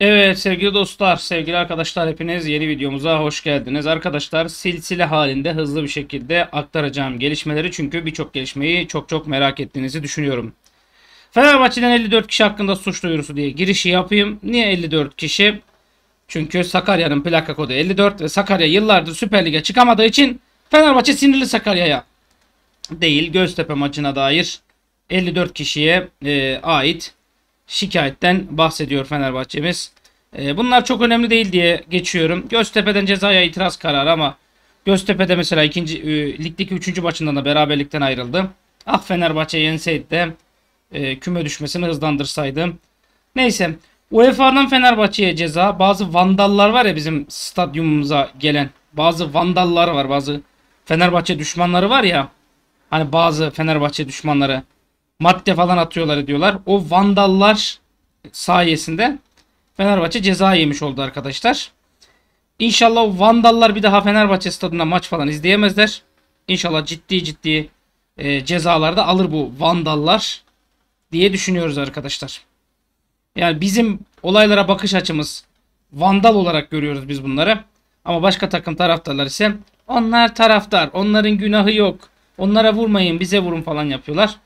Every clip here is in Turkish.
Evet sevgili dostlar, sevgili arkadaşlar hepiniz yeni videomuza hoş geldiniz. Arkadaşlar silsile halinde hızlı bir şekilde aktaracağım gelişmeleri çünkü birçok gelişmeyi çok çok merak ettiğinizi düşünüyorum. Fenerbahçe'den 54 kişi hakkında suç duyurusu diye girişi yapayım. Niye 54 kişi? Çünkü Sakarya'nın plaka kodu 54 ve Sakarya yıllardır Süper Lig'e çıkamadığı için Fenerbahçe sinirli Sakarya'ya değil Göztepe maçına dair 54 kişiye e, ait şikayetten bahsediyor Fenerbahçe'miz. E, bunlar çok önemli değil diye geçiyorum. Göztepe'den cezaya itiraz kararı ama Göztepe'de mesela ikinci e, ligdeki üçüncü maçından da beraberlikten ayrıldı. Ah Fenerbahçe yenseydi de e, küme düşmesini hızlandırsaydım. Neyse UEFA'dan Fenerbahçe'ye ceza. Bazı vandallar var ya bizim stadyumumuza gelen. Bazı vandallar var. Bazı Fenerbahçe düşmanları var ya. Hani bazı Fenerbahçe düşmanları madde falan atıyorlar diyorlar. O vandallar sayesinde Fenerbahçe ceza yemiş oldu arkadaşlar. İnşallah o vandallar bir daha Fenerbahçe stadında maç falan izleyemezler. İnşallah ciddi ciddi e, cezalarda alır bu vandallar diye düşünüyoruz arkadaşlar. Yani bizim olaylara bakış açımız vandal olarak görüyoruz biz bunları. Ama başka takım taraftarlar ise onlar taraftar, onların günahı yok. Onlara vurmayın, bize vurun falan yapıyorlar.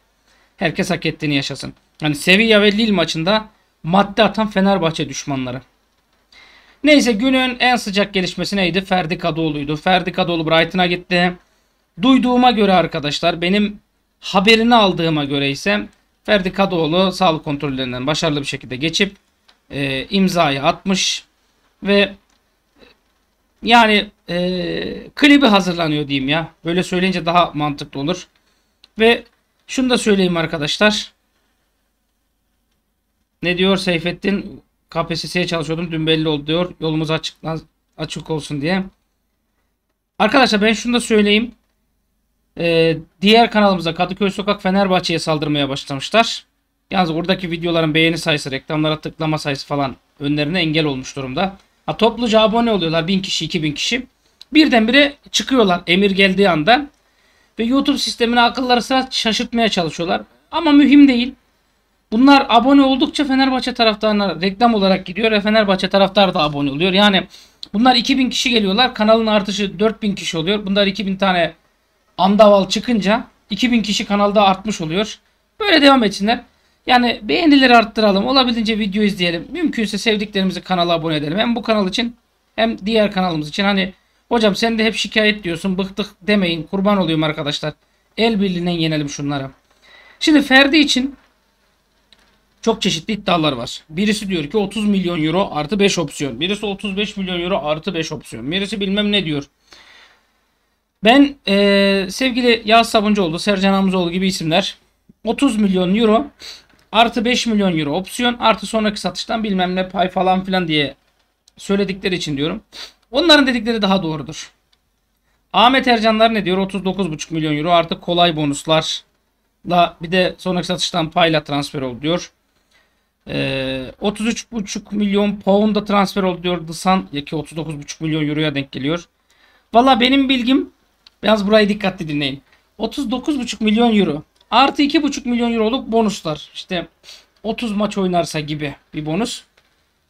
Herkes hak ettiğini yaşasın. Yani Sevilla ve Lille maçında madde atan Fenerbahçe düşmanları. Neyse günün en sıcak gelişmesi neydi? Ferdi Kadıoğlu'ydu. Ferdi Kadıoğlu Brighton'a gitti. Duyduğuma göre arkadaşlar benim haberini aldığıma göre ise Ferdi Kadıoğlu sağlık kontrollerinden başarılı bir şekilde geçip e, imzayı atmış ve yani e, klibi hazırlanıyor diyeyim ya. Böyle söyleyince daha mantıklı olur. Ve şunu da söyleyeyim arkadaşlar. Ne diyor Seyfettin? KPSS'ye çalışıyordum. Dün belli oldu diyor. Yolumuz açık, açık olsun diye. Arkadaşlar ben şunu da söyleyeyim. Ee, diğer kanalımıza Kadıköy Sokak Fenerbahçe'ye saldırmaya başlamışlar. Yalnız buradaki videoların beğeni sayısı, reklamlara tıklama sayısı falan önlerine engel olmuş durumda. Ha, topluca abone oluyorlar 1000 kişi, 2000 kişi. Birdenbire çıkıyorlar emir geldiği anda ve YouTube sistemini akılları sıra şaşırtmaya çalışıyorlar. Ama mühim değil. Bunlar abone oldukça Fenerbahçe taraftarına reklam olarak gidiyor ve Fenerbahçe taraftarı da abone oluyor. Yani bunlar 2000 kişi geliyorlar. Kanalın artışı 4000 kişi oluyor. Bunlar 2000 tane andaval çıkınca 2000 kişi kanalda artmış oluyor. Böyle devam etsinler. Yani beğenileri arttıralım. Olabildiğince video izleyelim. Mümkünse sevdiklerimizi kanala abone edelim. Hem bu kanal için hem diğer kanalımız için. Hani Hocam sen de hep şikayet diyorsun. Bıktık demeyin. Kurban oluyorum arkadaşlar. El birliğinden yenelim şunlara. Şimdi Ferdi için çok çeşitli iddialar var. Birisi diyor ki 30 milyon euro artı 5 opsiyon. Birisi 35 milyon euro artı 5 opsiyon. Birisi bilmem ne diyor. Ben ee, sevgili Yağız Sabuncuoğlu, Sercan Hamzoğlu gibi isimler 30 milyon euro artı 5 milyon euro opsiyon artı sonraki satıştan bilmem ne pay falan filan diye söyledikleri için diyorum. Onların dedikleri daha doğrudur. Ahmet Ercanlar ne diyor? 39,5 milyon euro artık kolay bonuslar. Da bir de sonraki satıştan payla transfer oldu diyor. Ee, 33,5 milyon pound'a transfer oldu diyor The Sun ki 39,5 milyon euroya denk geliyor. Valla benim bilgim biraz burayı dikkatli dinleyin. 39,5 milyon euro artı 2,5 milyon euroluk bonuslar İşte 30 maç oynarsa gibi bir bonus.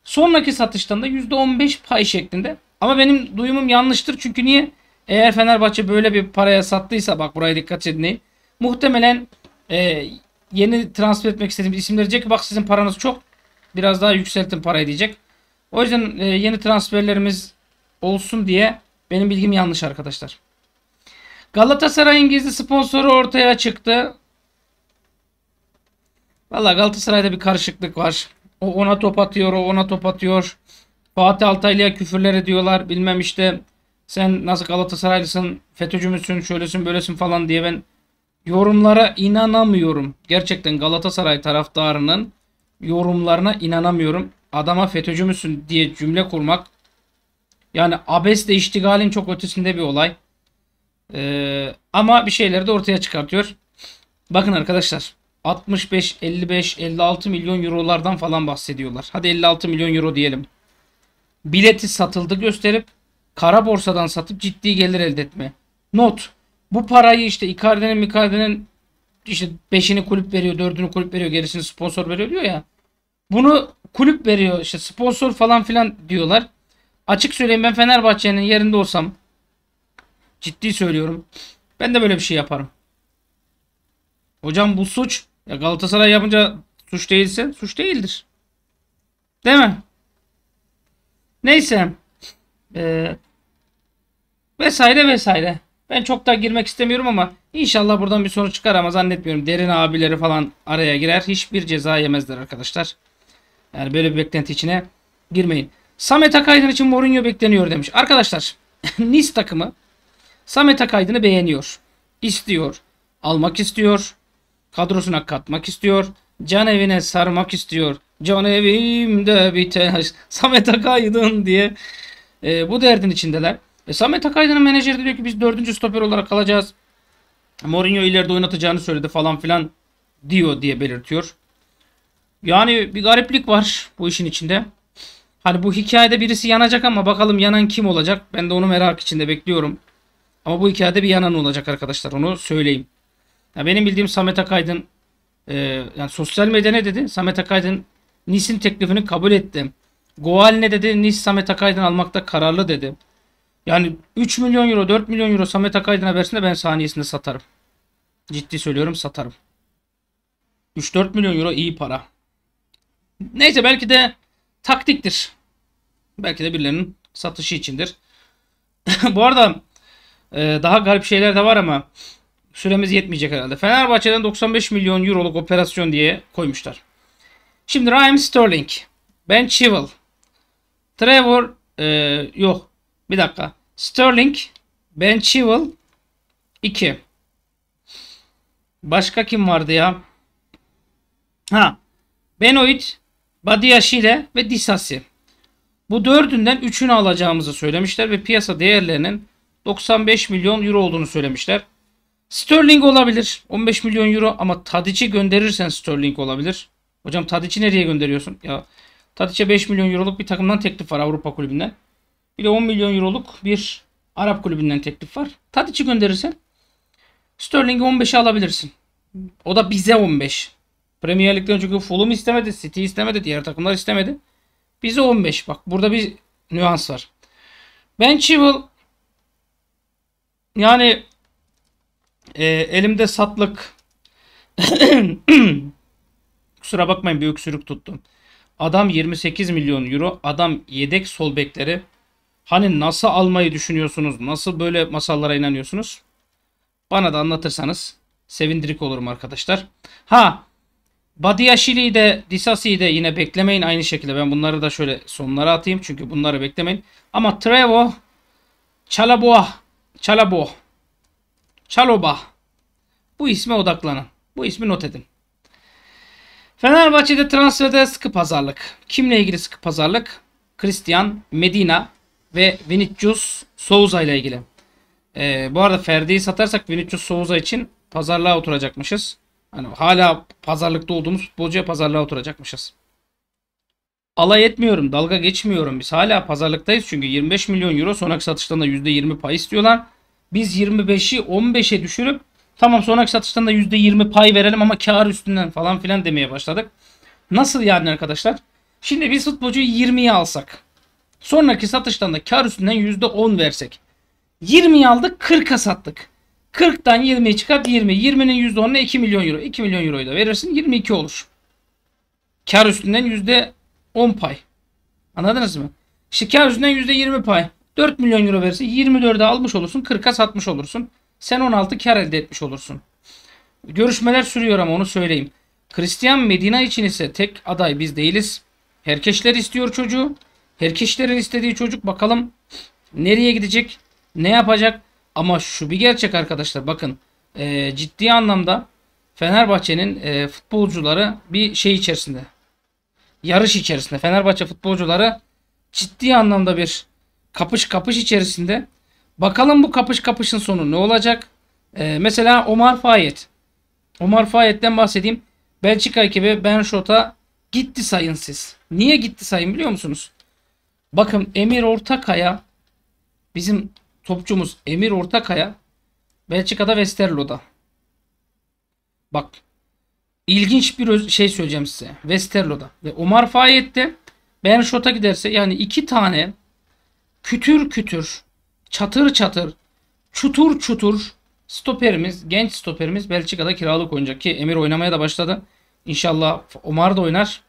Sonraki satıştan da %15 pay şeklinde ama benim duyumum yanlıştır. Çünkü niye? Eğer Fenerbahçe böyle bir paraya sattıysa bak buraya dikkat edin. Muhtemelen e, yeni transfer etmek istediğimiz isimler diyecek bak sizin paranız çok. Biraz daha yükseltin parayı diyecek. O yüzden e, yeni transferlerimiz olsun diye benim bilgim yanlış arkadaşlar. Galatasaray'ın gizli sponsoru ortaya çıktı. Valla Galatasaray'da bir karışıklık var. O ona top atıyor, o ona top atıyor. Fatih Altaylı'ya küfürler ediyorlar. Bilmem işte sen nasıl Galatasaraylısın, FETÖ'cü müsün, şöylesin böylesin falan diye ben yorumlara inanamıyorum. Gerçekten Galatasaray taraftarının yorumlarına inanamıyorum. Adama FETÖ'cü müsün diye cümle kurmak yani abesle iştigalin çok ötesinde bir olay. Ee, ama bir şeyleri de ortaya çıkartıyor. Bakın arkadaşlar 65, 55, 56 milyon eurolardan falan bahsediyorlar. Hadi 56 milyon euro diyelim bileti satıldı gösterip kara borsadan satıp ciddi gelir elde etme. Not. Bu parayı işte Icardi'nin Icardi'nin işte 5'ini kulüp veriyor, 4'ünü kulüp veriyor, gerisini sponsor veriyor diyor ya. Bunu kulüp veriyor işte sponsor falan filan diyorlar. Açık söyleyeyim ben Fenerbahçe'nin yerinde olsam ciddi söylüyorum. Ben de böyle bir şey yaparım. Hocam bu suç. Ya Galatasaray yapınca suç değilse suç değildir. Değil mi? Neyse. Ee, vesaire vesaire. Ben çok daha girmek istemiyorum ama inşallah buradan bir soru çıkar ama zannetmiyorum. Derin abileri falan araya girer. Hiçbir ceza yemezler arkadaşlar. Yani böyle bir beklenti içine girmeyin. Samet Akaydın için Mourinho bekleniyor demiş. Arkadaşlar Nice takımı Samet Akaydın'ı beğeniyor. istiyor. Almak istiyor. Kadrosuna katmak istiyor. Can evine sarmak istiyor. Can evimde biter. Samet Akaydın diye e, bu derdin içindeler. E, Samet Akaydın'ın menajeri diyor ki biz dördüncü stoper olarak kalacağız. Mourinho ileride oynatacağını söyledi falan filan diyor diye belirtiyor. Yani bir gariplik var bu işin içinde. Hani bu hikayede birisi yanacak ama bakalım yanan kim olacak? Ben de onu merak içinde bekliyorum. Ama bu hikayede bir yanan olacak arkadaşlar onu söyleyeyim. Ya benim bildiğim Samet Akaydın e, yani sosyal medya ne dedi? Samet Akaydın Nis'in teklifini kabul etti. Goal ne dedi? Nis Samet Akaydın almakta kararlı dedi. Yani 3 milyon euro 4 milyon euro Samet Akaydın versin ben saniyesinde satarım. Ciddi söylüyorum satarım. 3-4 milyon euro iyi para. Neyse belki de taktiktir. Belki de birilerinin satışı içindir. Bu arada e, daha garip şeyler de var ama Süremiz yetmeyecek herhalde. Fenerbahçe'den 95 milyon euroluk operasyon diye koymuşlar. Şimdi Ryan Sterling. Ben Chivel. Trevor e, yok. Bir dakika. Sterling. Ben Chivel. 2. Başka kim vardı ya? Ha. Benoit. Badiashile ve Disasi. Bu dördünden üçünü alacağımızı söylemişler ve piyasa değerlerinin 95 milyon euro olduğunu söylemişler. Sterling olabilir. 15 milyon euro ama Tadic'i gönderirsen Sterling olabilir. Hocam Tadic'i nereye gönderiyorsun? Ya Tadic'e 5 milyon euroluk bir takımdan teklif var Avrupa kulübünden. Bir de 10 milyon euroluk bir Arap kulübünden teklif var. Tadic'i gönderirsen Sterling'i 15'e alabilirsin. O da bize 15. Premier Lig'den çünkü Fulham istemedi, City istemedi, diğer takımlar istemedi. Bize 15. Bak burada bir nüans var. Ben Chilwell yani e, elimde satlık. Kusura bakmayın bir öksürük tuttum. Adam 28 milyon euro. Adam yedek sol bekleri. Hani nasıl almayı düşünüyorsunuz? Nasıl böyle masallara inanıyorsunuz? Bana da anlatırsanız sevindirik olurum arkadaşlar. Ha Badiyashili'yi de Disasi'yi de yine beklemeyin aynı şekilde. Ben bunları da şöyle sonlara atayım çünkü bunları beklemeyin. Ama Trevo Chalaboa Chalaboa Çalobah. Bu isme odaklanın. Bu ismi not edin. Fenerbahçe'de transferde sıkı pazarlık. Kimle ilgili sıkı pazarlık? Christian, Medina ve Vinicius Souza ile ilgili. Ee, bu arada Ferdi'yi satarsak Vinicius Souza için pazarlığa oturacakmışız. Hani hala pazarlıkta olduğumuz futbolcuya pazarlığa oturacakmışız. Alay etmiyorum, dalga geçmiyorum biz. Hala pazarlıktayız çünkü 25 milyon euro sonraki satıştan da %20 pay istiyorlar. Biz 25'i 15'e düşürüp tamam sonraki satıştan da %20 pay verelim ama kar üstünden falan filan demeye başladık. Nasıl yani arkadaşlar? Şimdi biz futbolcuyu 20'ye alsak. Sonraki satıştan da kar üstünden %10 versek. 20'yi aldık 40'a sattık. 40'tan 20'yi çıkart 20. 20'nin %10'una 2 milyon euro. 2 milyon euroyu da verirsin 22 olur. Kar üstünden %10 pay. Anladınız mı? İşte kar üstünden %20 pay. 4 milyon euro verirse 24'e almış olursun 40'a satmış olursun. Sen 16 kar elde etmiş olursun. Görüşmeler sürüyor ama onu söyleyeyim. Christian Medina için ise tek aday biz değiliz. Herkeşler istiyor çocuğu. Herkeşlerin istediği çocuk bakalım nereye gidecek, ne yapacak. Ama şu bir gerçek arkadaşlar bakın e, ciddi anlamda Fenerbahçe'nin e, futbolcuları bir şey içerisinde. Yarış içerisinde. Fenerbahçe futbolcuları ciddi anlamda bir kapış kapış içerisinde. Bakalım bu kapış kapışın sonu ne olacak? Ee, mesela Omar Fayet. Omar Fayet'ten bahsedeyim. Belçika ekibi Ben Shot'a gitti sayın siz. Niye gitti sayın biliyor musunuz? Bakın Emir Ortakaya bizim topçumuz Emir Ortakaya Belçika'da Westerlo'da. Bak ilginç bir şey söyleyeceğim size. Westerlo'da ve Omar Fayet'te Ben Shot'a giderse yani iki tane kütür kütür, çatır çatır, çutur çutur stoperimiz, genç stoperimiz Belçika'da kiralık oynayacak ki Emir oynamaya da başladı. İnşallah Omar da oynar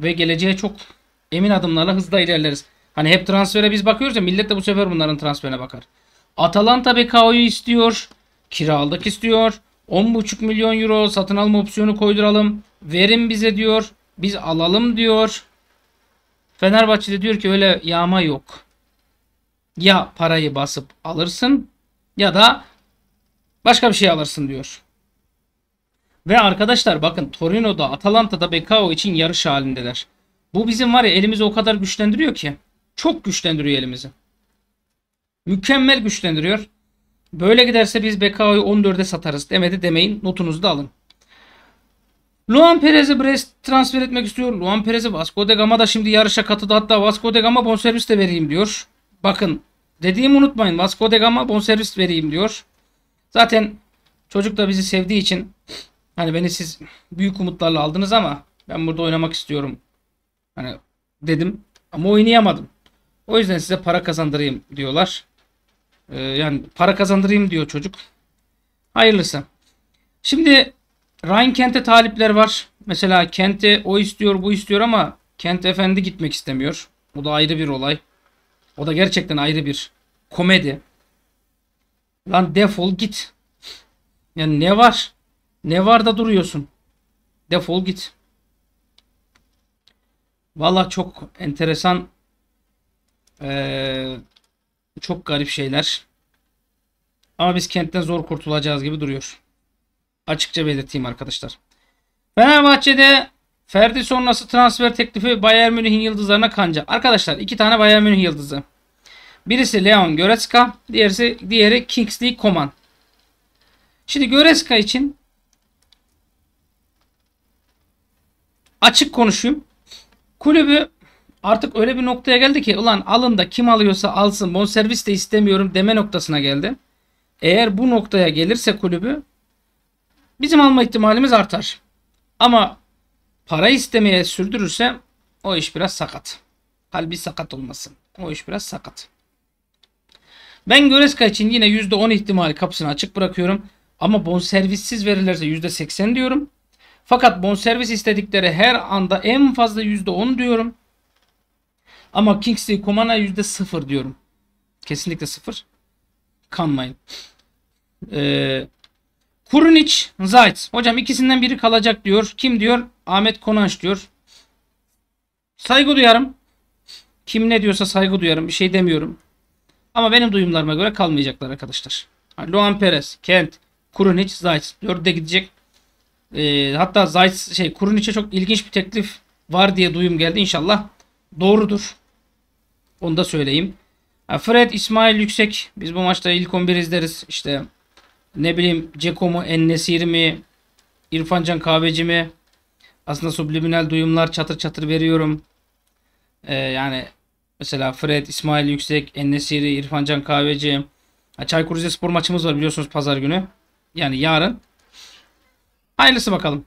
ve geleceğe çok emin adımlarla hızla ilerleriz. Hani hep transfere biz bakıyoruz ya millet de bu sefer bunların transferine bakar. Atalanta Bekao'yu istiyor. Kiralık istiyor. 10,5 milyon euro satın alma opsiyonu koyduralım. Verin bize diyor. Biz alalım diyor. Fenerbahçe de diyor ki öyle yağma yok ya parayı basıp alırsın ya da başka bir şey alırsın diyor. Ve arkadaşlar bakın Torino'da Atalanta'da Bekao için yarış halindeler. Bu bizim var ya elimizi o kadar güçlendiriyor ki. Çok güçlendiriyor elimizi. Mükemmel güçlendiriyor. Böyle giderse biz Bekao'yu 14'e satarız demedi demeyin. Notunuzu da alın. Luan Perez'i Brest transfer etmek istiyor. Luan Perez'i Vasco de Gama da şimdi yarışa katıldı. Hatta Vasco de Gama bonservis de vereyim diyor. Bakın Dediğimi unutmayın. Vasco de Gama bonservis vereyim diyor. Zaten çocuk da bizi sevdiği için hani beni siz büyük umutlarla aldınız ama ben burada oynamak istiyorum. Hani dedim ama oynayamadım. O yüzden size para kazandırayım diyorlar. Ee, yani para kazandırayım diyor çocuk. Hayırlısı. Şimdi Ryan Kent'e talipler var. Mesela Kent'e o istiyor bu istiyor ama Kent efendi gitmek istemiyor. Bu da ayrı bir olay. O da gerçekten ayrı bir komedi. Lan defol git. Yani ne var? Ne var da duruyorsun? Defol git. Valla çok enteresan ee, çok garip şeyler. Ama biz kentten zor kurtulacağız gibi duruyor. Açıkça belirteyim arkadaşlar. Fenerbahçe'de Ferdi sonrası transfer teklifi Bayern Münih'in yıldızlarına kanca. Arkadaşlar iki tane Bayern Münih yıldızı. Birisi Leon Goretzka, diğerisi diğeri Kingsley Coman. Şimdi Goretzka için açık konuşayım. Kulübü artık öyle bir noktaya geldi ki ulan alın da kim alıyorsa alsın bonservis de istemiyorum deme noktasına geldi. Eğer bu noktaya gelirse kulübü bizim alma ihtimalimiz artar. Ama para istemeye sürdürürse o iş biraz sakat. Kalbi sakat olmasın. O iş biraz sakat. Ben Göreska için yine %10 ihtimali kapısını açık bırakıyorum. Ama bonservissiz verirlerse %80 diyorum. Fakat bonservis istedikleri her anda en fazla %10 diyorum. Ama Kingsley Komana %0 diyorum. Kesinlikle 0. Kanmayın. Ee, Kurunic, Zayt. Hocam ikisinden biri kalacak diyor. Kim diyor? Ahmet Konaş diyor. Saygı duyarım. Kim ne diyorsa saygı duyarım. Bir şey demiyorum. Ama benim duyumlarıma göre kalmayacaklar arkadaşlar. Loan Perez, Kent, Kurunic, Zayt. Dörde gidecek. E, hatta Zayt şey Kurunic'e çok ilginç bir teklif var diye duyum geldi. İnşallah doğrudur. Onu da söyleyeyim. Fred, İsmail Yüksek. Biz bu maçta ilk 11 izleriz. İşte ne bileyim Ceko mu, Ennesiri mi, İrfancan Kahveci mi, aslında subliminal duyumlar çatır çatır veriyorum. Ee, yani mesela Fred, İsmail Yüksek, Ennesiri, İrfancan Kahveci. Çaykur Rizespor maçımız var biliyorsunuz pazar günü. Yani yarın. Hayırlısı bakalım.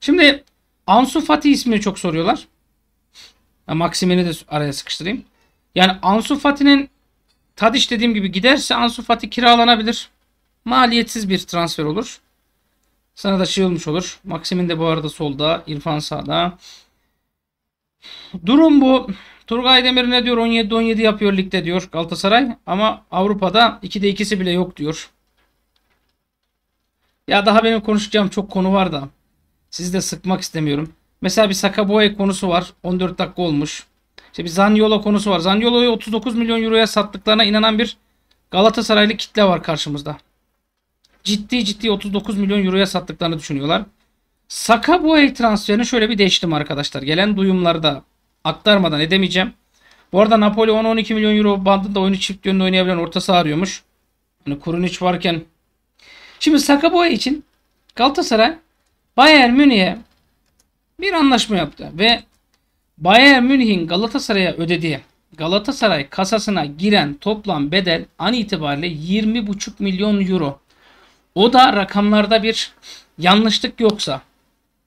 Şimdi Ansu Fati ismini çok soruyorlar. Maksimin'i de araya sıkıştırayım. Yani Ansu Fati'nin Tadiş dediğim gibi giderse Ansu Fati kiralanabilir. Maliyetsiz bir transfer olur. Sana da şey olmuş olur. Maxim'in de bu arada solda. İrfan sağda. Durum bu. Turgay Demir ne diyor? 17-17 yapıyor ligde diyor Galatasaray. Ama Avrupa'da 2'de ikisi bile yok diyor. Ya daha benim konuşacağım çok konu var da. Sizi de sıkmak istemiyorum. Mesela bir Sakaboy konusu var. 14 dakika olmuş. İşte bir Zaniolo konusu var. Zaniolo'yu 39 milyon euroya sattıklarına inanan bir Galatasaraylı kitle var karşımızda ciddi ciddi 39 milyon euroya sattıklarını düşünüyorlar. Saka bu el transferini şöyle bir değiştim arkadaşlar. Gelen duyumları da aktarmadan edemeyeceğim. Bu arada Napoli 10-12 milyon euro bandında oyunu çift yönlü oynayabilen orta saha arıyormuş. Hani Kurunic varken. Şimdi Saka bu için Galatasaray Bayern Münih'e bir anlaşma yaptı ve Bayern Münih'in Galatasaray'a ödediği Galatasaray kasasına giren toplam bedel an itibariyle 20,5 milyon euro. O da rakamlarda bir yanlışlık yoksa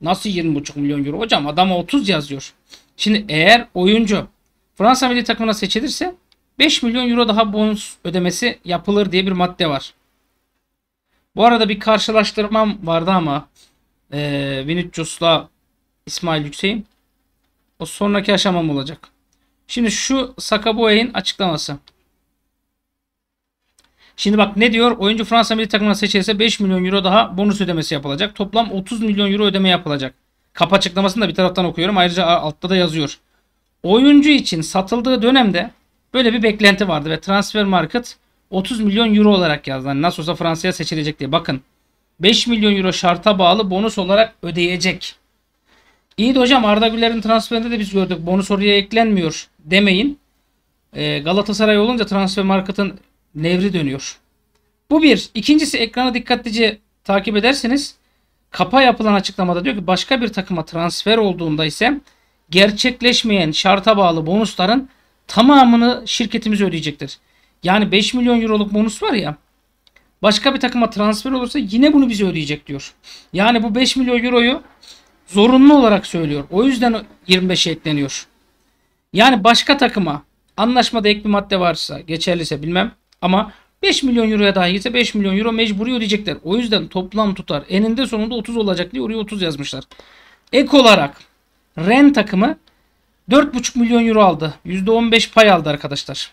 nasıl 20,5 milyon euro? Hocam adama 30 yazıyor. Şimdi eğer oyuncu Fransa milli takımına seçilirse 5 milyon euro daha bonus ödemesi yapılır diye bir madde var. Bu arada bir karşılaştırmam vardı ama e, Vinicius'la İsmail Yüksek'in o sonraki aşamam olacak. Şimdi şu Sakaboy'un açıklaması. Şimdi bak ne diyor? Oyuncu Fransa milli takımına seçilirse 5 milyon euro daha bonus ödemesi yapılacak. Toplam 30 milyon euro ödeme yapılacak. kapa açıklamasını da bir taraftan okuyorum. Ayrıca altta da yazıyor. Oyuncu için satıldığı dönemde böyle bir beklenti vardı ve transfer market 30 milyon euro olarak yazdı. Yani nasıl olsa Fransa'ya seçilecek diye. Bakın 5 milyon euro şarta bağlı bonus olarak ödeyecek. İyi de hocam Arda Güler'in transferinde de biz gördük. Bonus oraya eklenmiyor demeyin. Ee, Galatasaray olunca transfer marketin nevri dönüyor. Bu bir. İkincisi ekrana dikkatlice takip ederseniz kapa yapılan açıklamada diyor ki başka bir takıma transfer olduğunda ise gerçekleşmeyen şarta bağlı bonusların tamamını şirketimiz ödeyecektir. Yani 5 milyon euroluk bonus var ya başka bir takıma transfer olursa yine bunu bize ödeyecek diyor. Yani bu 5 milyon euroyu zorunlu olarak söylüyor. O yüzden 25'e ekleniyor. Yani başka takıma anlaşmada ek bir madde varsa geçerliyse bilmem ama 5 milyon euroya dahi ise 5 milyon euro mecburi ödeyecekler. O yüzden toplam tutar eninde sonunda 30 olacak diye oraya 30 yazmışlar. Ek olarak Ren takımı 4,5 milyon euro aldı. %15 pay aldı arkadaşlar.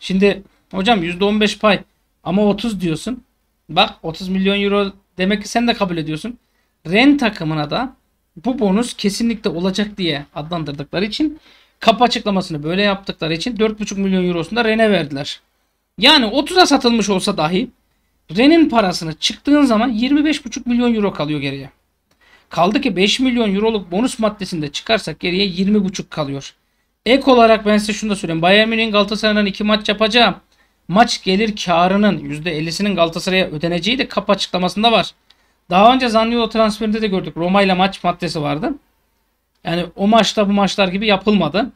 Şimdi hocam %15 pay ama 30 diyorsun. Bak 30 milyon euro demek ki sen de kabul ediyorsun. Ren takımına da bu bonus kesinlikle olacak diye adlandırdıkları için kapı açıklamasını böyle yaptıkları için 4,5 milyon eurosunu da Ren'e verdiler. Yani 30'a satılmış olsa dahi Ren'in parasını çıktığın zaman 25,5 milyon euro kalıyor geriye. Kaldı ki 5 milyon euroluk bonus maddesinde çıkarsak geriye 20,5 kalıyor. Ek olarak ben size şunu da söyleyeyim. Bayern Münih'in Galatasaray'dan 2 maç yapacağım. Maç gelir karının %50'sinin Galatasaray'a ödeneceği de kap açıklamasında var. Daha önce Zaniolo transferinde de gördük. Roma ile maç maddesi vardı. Yani o maçta bu maçlar gibi yapılmadı.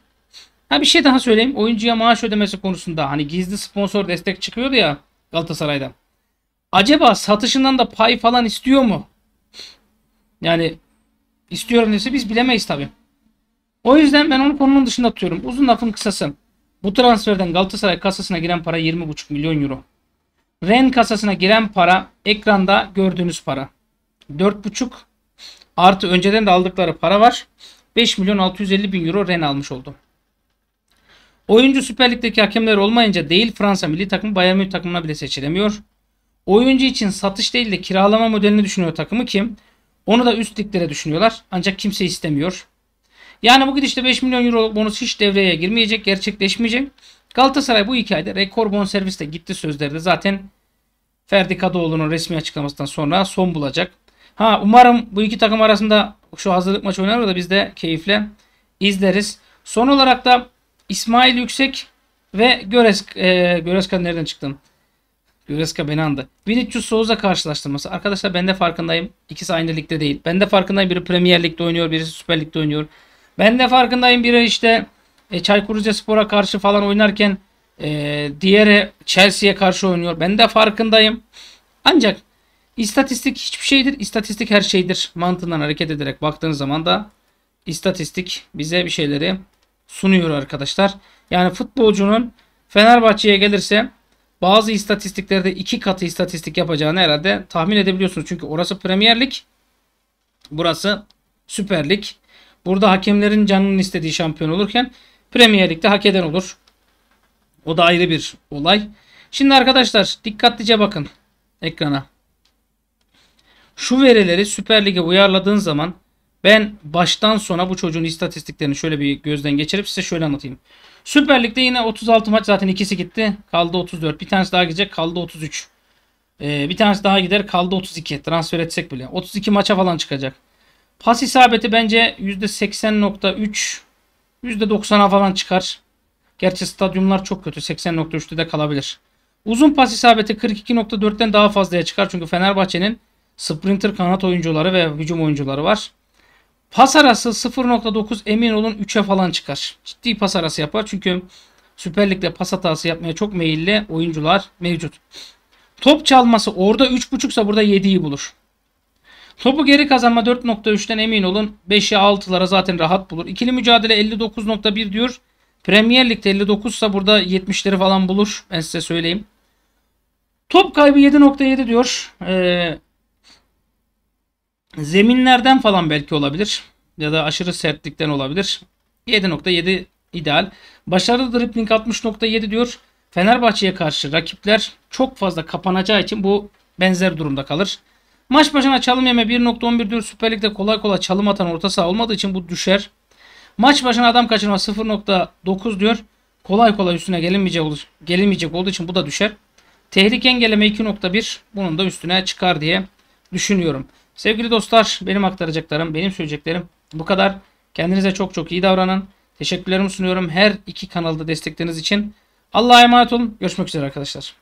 Ha bir şey daha söyleyeyim. Oyuncuya maaş ödemesi konusunda hani gizli sponsor destek çıkıyordu ya Galatasaray'dan. Acaba satışından da pay falan istiyor mu? Yani istiyor neyse biz bilemeyiz tabii. O yüzden ben onu konunun dışında tutuyorum. Uzun lafın kısası. Bu transferden Galatasaray kasasına giren para 20,5 milyon euro. Ren kasasına giren para ekranda gördüğünüz para. 4,5 artı önceden de aldıkları para var. 5 milyon 650 bin euro Ren almış oldu. Oyuncu Süper Lig'deki hakemler olmayınca değil Fransa milli takımı Bayern Münih takımına bile seçilemiyor. Oyuncu için satış değil de kiralama modelini düşünüyor takımı kim? Onu da üst liglere düşünüyorlar. Ancak kimse istemiyor. Yani bu gidişte 5 milyon euro bonus hiç devreye girmeyecek, gerçekleşmeyecek. Galatasaray bu hikayede rekor bon bonservisle gitti sözlerde zaten Ferdi Kadıoğlu'nun resmi açıklamasından sonra son bulacak. Ha umarım bu iki takım arasında şu hazırlık maçı oynanır da biz de keyifle izleriz. Son olarak da İsmail Yüksek ve Göresk, e, Göreska nereden çıktım? Göreska beni andı. Vinicius Souza karşılaştırması. Arkadaşlar ben de farkındayım. İkisi aynı ligde değil. Ben de farkındayım. Biri Premier Lig'de oynuyor. Birisi Süper Lig'de oynuyor. Ben de farkındayım. Biri işte e, Çaykur Rizespor'a karşı falan oynarken e, diğeri Chelsea'ye karşı oynuyor. Ben de farkındayım. Ancak istatistik hiçbir şeydir. İstatistik her şeydir. Mantığından hareket ederek baktığınız zaman da istatistik bize bir şeyleri sunuyor arkadaşlar. Yani futbolcunun Fenerbahçe'ye gelirse bazı istatistiklerde iki katı istatistik yapacağını herhalde tahmin edebiliyorsunuz. Çünkü orası Premier Lig. Burası Süper Lig. Burada hakemlerin canının istediği şampiyon olurken Premier Lig'de hak eden olur. O da ayrı bir olay. Şimdi arkadaşlar dikkatlice bakın ekrana. Şu verileri Süper Lig'e uyarladığın zaman ben baştan sona bu çocuğun istatistiklerini şöyle bir gözden geçirip size şöyle anlatayım. Süper Lig'de yine 36 maç zaten ikisi gitti. Kaldı 34. Bir tanesi daha gidecek kaldı 33. Ee, bir tanesi daha gider kaldı 32. Transfer etsek bile. 32 maça falan çıkacak. Pas isabeti bence %80.3 %90'a falan çıkar. Gerçi stadyumlar çok kötü. 80.3'te de kalabilir. Uzun pas isabeti 42.4'ten daha fazlaya çıkar. Çünkü Fenerbahçe'nin sprinter kanat oyuncuları ve hücum oyuncuları var. Pas arası 0.9 emin olun 3'e falan çıkar. Ciddi pas arası yapar. Çünkü Süper Lig'de pas hatası yapmaya çok meyilli oyuncular mevcut. Top çalması orada 3.5 ise burada 7'yi bulur. Topu geri kazanma 4.3'ten emin olun. 5'e 6'lara zaten rahat bulur. İkili mücadele 59.1 diyor. Premier Lig'de 59 ise burada 70'leri falan bulur. Ben size söyleyeyim. Top kaybı 7.7 diyor. Ee, Zeminlerden falan belki olabilir. Ya da aşırı sertlikten olabilir. 7.7 ideal. Başarılı dribbling 60.7 diyor. Fenerbahçe'ye karşı rakipler çok fazla kapanacağı için bu benzer durumda kalır. Maç başına çalım yeme 1.11 diyor. Süper Lig'de kolay kolay çalım atan orta saha olmadığı için bu düşer. Maç başına adam kaçırma 0.9 diyor. Kolay kolay üstüne gelinmeyecek, gelinmeyecek olduğu için bu da düşer. Tehlike engelleme 2.1 bunun da üstüne çıkar diye düşünüyorum. Sevgili dostlar benim aktaracaklarım, benim söyleyeceklerim bu kadar. Kendinize çok çok iyi davranın. Teşekkürlerimi sunuyorum her iki kanalda destekleriniz için. Allah'a emanet olun. Görüşmek üzere arkadaşlar.